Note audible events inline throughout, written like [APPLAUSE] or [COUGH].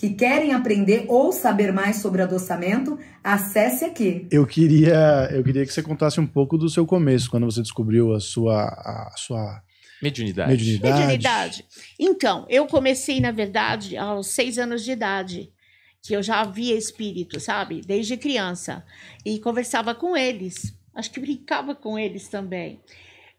que querem aprender ou saber mais sobre adoçamento, acesse aqui. Eu queria, eu queria que você contasse um pouco do seu começo, quando você descobriu a sua, a sua mediunidade. mediunidade. Mediunidade. Então, eu comecei, na verdade, aos seis anos de idade, que eu já via espírito, sabe? Desde criança. E conversava com eles. Acho que brincava com eles também.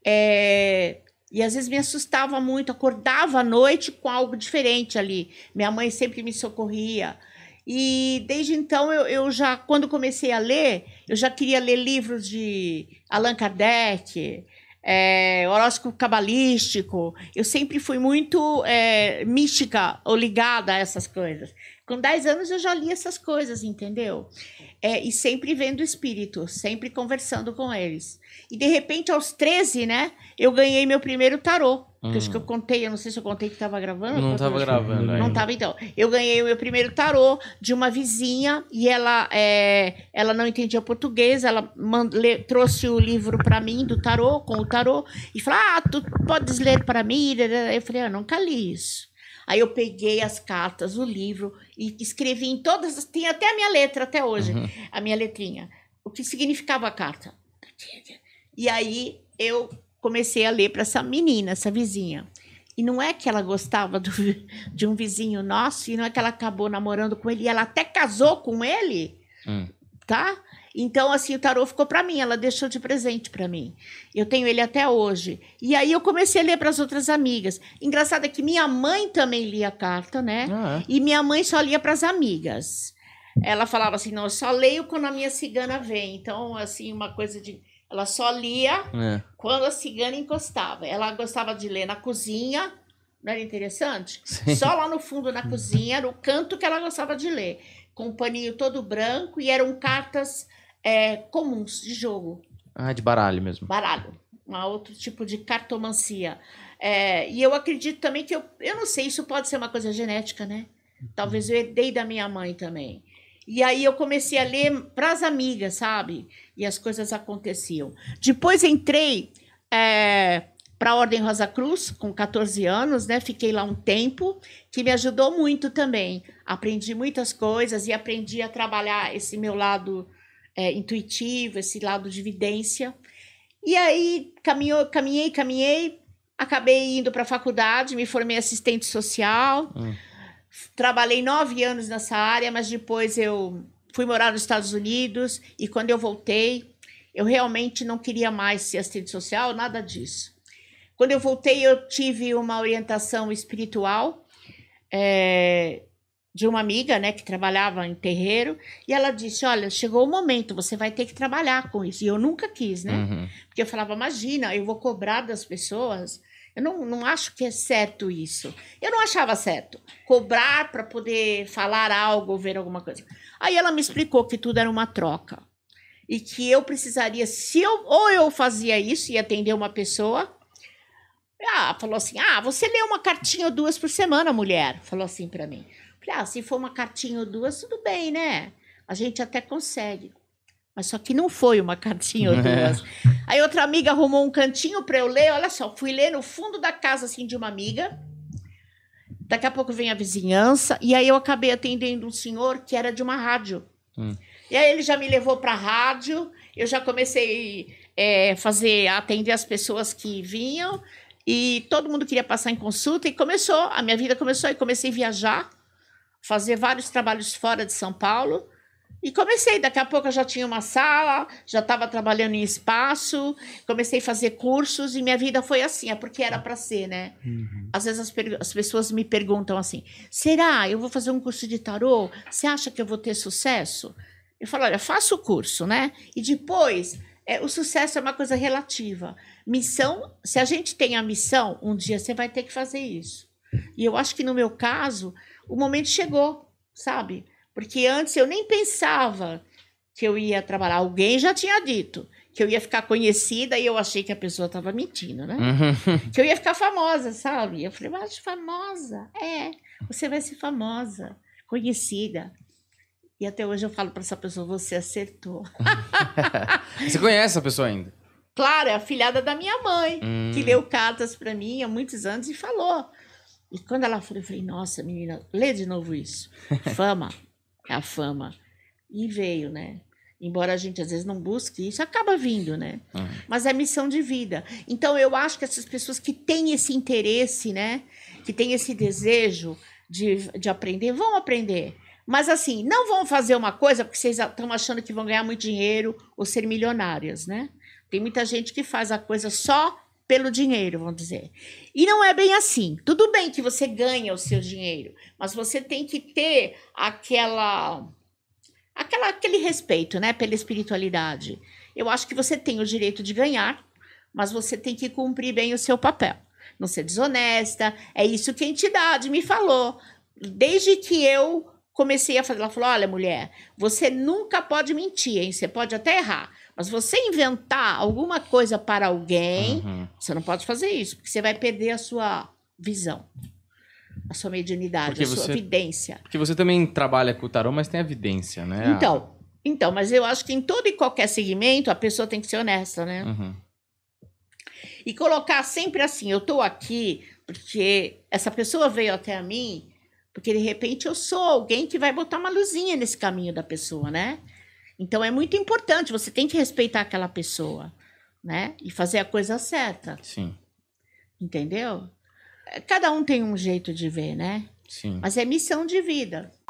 É, e às vezes me assustava muito, acordava à noite com algo diferente ali. Minha mãe sempre me socorria. E desde então eu, eu já, quando comecei a ler, eu já queria ler livros de Allan Kardec, é, horóscopo cabalístico. Eu sempre fui muito é, mística ou ligada a essas coisas. Com 10 anos eu já li essas coisas, entendeu? É, e sempre vendo espírito, sempre conversando com eles. E de repente, aos 13, né, eu ganhei meu primeiro tarô. Hum. acho que eu hum. contei, eu não sei se eu contei que estava gravando. Não estava gravando, Não estava, então. Eu ganhei o meu primeiro tarô de uma vizinha e ela, é, ela não entendia português, ela trouxe o livro para mim do tarô, com o tarô, e falou: Ah, tu podes ler para mim? Eu falei: Ah, nunca li isso. Aí eu peguei as cartas, o livro e escrevi em todas, tem até a minha letra até hoje, uhum. a minha letrinha, o que significava a carta. E aí eu comecei a ler para essa menina, essa vizinha. E não é que ela gostava do, de um vizinho nosso, e não é que ela acabou namorando com ele, e ela até casou com ele, hum. tá? Então, assim, o tarô ficou para mim, ela deixou de presente para mim. Eu tenho ele até hoje. E aí eu comecei a ler para as outras amigas. Engraçado é que minha mãe também lia a carta, né? Ah, é. E minha mãe só lia para as amigas. Ela falava assim: não, eu só leio quando a minha cigana vem. Então, assim, uma coisa de. Ela só lia é. quando a cigana encostava. Ela gostava de ler na cozinha. Não era interessante? Sim. Só lá no fundo, na cozinha, no canto que ela gostava de ler. Com um paninho todo branco e eram cartas é, comuns de jogo. Ah, de baralho mesmo. Baralho. Um outro tipo de cartomancia. É, e eu acredito também que eu, eu não sei, isso pode ser uma coisa genética, né? Talvez uhum. eu herdei da minha mãe também. E aí eu comecei a ler para as amigas, sabe? E as coisas aconteciam. Depois entrei é, para a Ordem Rosa Cruz, com 14 anos, né? Fiquei lá um tempo, que me ajudou muito também. Aprendi muitas coisas e aprendi a trabalhar esse meu lado é, intuitivo, esse lado de evidência. E aí caminhou, caminhei, caminhei, acabei indo para a faculdade, me formei assistente social, hum. trabalhei nove anos nessa área, mas depois eu fui morar nos Estados Unidos e quando eu voltei, eu realmente não queria mais ser assistente social, nada disso. Quando eu voltei, eu tive uma orientação espiritual. É, de uma amiga, né, que trabalhava em terreiro, e ela disse: "Olha, chegou o momento, você vai ter que trabalhar com isso". E eu nunca quis, né? Uhum. Porque eu falava: "Imagina, eu vou cobrar das pessoas. Eu não, não acho que é certo isso". Eu não achava certo cobrar para poder falar algo, ver alguma coisa. Aí ela me explicou que tudo era uma troca e que eu precisaria se eu ou eu fazia isso e atender uma pessoa, ah, falou assim: ah, você lê uma cartinha ou duas por semana, mulher. Falou assim para mim. Falei, ah, se for uma cartinha ou duas, tudo bem, né? A gente até consegue. Mas só que não foi uma cartinha ou [LAUGHS] é. duas. É. Aí outra amiga arrumou um cantinho para eu ler. Olha só, fui ler no fundo da casa assim de uma amiga. Daqui a pouco vem a vizinhança. E aí eu acabei atendendo um senhor que era de uma rádio. Hum. E aí ele já me levou para a rádio. Eu já comecei é, fazer atender as pessoas que vinham. E todo mundo queria passar em consulta e começou, a minha vida começou e comecei a viajar, fazer vários trabalhos fora de São Paulo. E comecei, daqui a pouco eu já tinha uma sala, já estava trabalhando em espaço, comecei a fazer cursos e minha vida foi assim, é porque era para ser, né? Uhum. Às vezes as, as, pessoas me perguntam assim: será eu vou fazer um curso de tarô? Você acha que eu vou ter sucesso? Eu falo: olha, faça o curso, né? E depois é, o sucesso é uma coisa relativa. Missão, se a gente tem a missão, um dia você vai ter que fazer isso. E eu acho que no meu caso, o momento chegou, sabe? Porque antes eu nem pensava que eu ia trabalhar. Alguém já tinha dito que eu ia ficar conhecida e eu achei que a pessoa estava mentindo, né? Uhum. Que eu ia ficar famosa, sabe? Eu falei, mas famosa? É, você vai ser famosa, conhecida. E até hoje eu falo para essa pessoa: você acertou. [LAUGHS] você conhece essa pessoa ainda? Claro, é a filhada da minha mãe, hum. que leu cartas para mim há muitos anos e falou. E quando ela falou, eu falei: nossa, menina, lê de novo isso. [LAUGHS] Fama, é a fama. E veio, né? Embora a gente às vezes não busque isso, acaba vindo, né? Uhum. Mas é missão de vida. Então eu acho que essas pessoas que têm esse interesse, né? Que têm esse desejo de, de aprender, vão aprender. Mas assim, não vão fazer uma coisa porque vocês estão achando que vão ganhar muito dinheiro ou ser milionárias, né? Tem muita gente que faz a coisa só pelo dinheiro, vamos dizer. E não é bem assim. Tudo bem que você ganha o seu dinheiro, mas você tem que ter aquela, aquela aquele respeito, né, pela espiritualidade. Eu acho que você tem o direito de ganhar, mas você tem que cumprir bem o seu papel. Não ser desonesta, é isso que a entidade me falou. Desde que eu comecei a fazer. Ela falou: olha, mulher, você nunca pode mentir, hein? Você pode até errar. Mas você inventar alguma coisa para alguém, uhum. você não pode fazer isso, porque você vai perder a sua visão, a sua mediunidade, porque a sua você, vidência. Porque você também trabalha com o tarô, mas tem a vidência, né? Então, então, mas eu acho que em todo e qualquer segmento a pessoa tem que ser honesta, né? Uhum. E colocar sempre assim, eu estou aqui porque essa pessoa veio até a mim porque de repente eu sou alguém que vai botar uma luzinha nesse caminho da pessoa, né? Então é muito importante, você tem que respeitar aquela pessoa, né? E fazer a coisa certa. Sim. Entendeu? Cada um tem um jeito de ver, né? Sim. Mas é missão de vida.